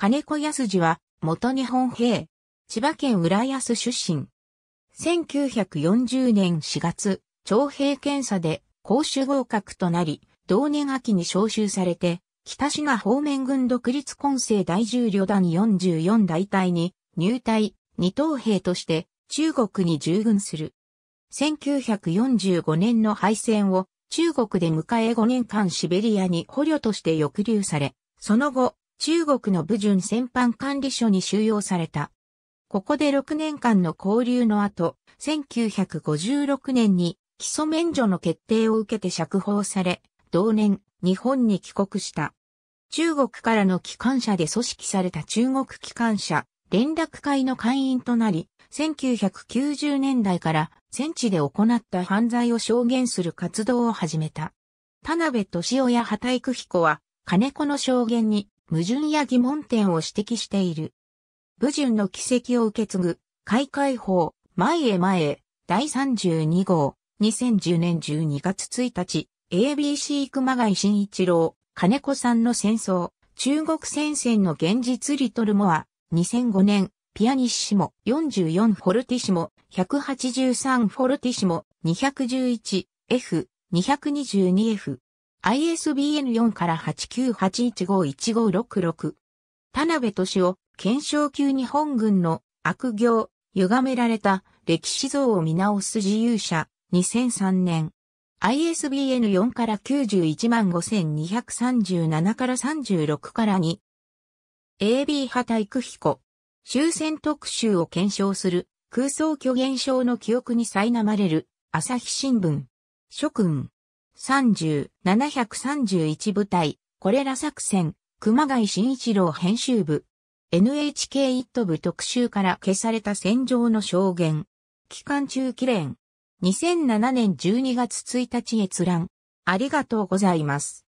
金子安次は、元日本兵、千葉県浦安出身。1940年4月、徴兵検査で公衆合格となり、同年秋に召集されて、北品方面軍独立混成第1旅団44大隊に入隊、二等兵として中国に従軍する。1945年の敗戦を中国で迎え5年間シベリアに捕虜として抑留され、その後、中国の武順戦犯管理所に収容された。ここで6年間の交流の後、1956年に基礎免除の決定を受けて釈放され、同年、日本に帰国した。中国からの機関車で組織された中国機関車、連絡会の会員となり、1990年代から戦地で行った犯罪を証言する活動を始めた。田辺俊夫や畑育彦は、金子の証言に矛盾や疑問点を指摘している。武順の奇跡を受け継ぐ、開会法、前へ前へ、第32号、2010年12月1日、ABC 熊谷慎一郎、金子さんの戦争、中国戦線の現実リトルモア、2005年、ピアニッシモ、44フォルティシモ、183フォルティシモ、211F、222F、ISBN 4から8 9 8 1 5 1 5 6 6田辺敏夫、検証級日本軍の悪行、歪められた歴史像を見直す自由者、2003年。ISBN 4から915,237から36から2。AB 派体育彦。終戦特集を検証する空想虚現症の記憶に苛まれる朝日新聞。諸君。30、731部隊、これら作戦、熊谷慎一郎編集部。NHK 一都部特集から消された戦場の証言。期間中記念、2007年12月1日閲覧。ありがとうございます。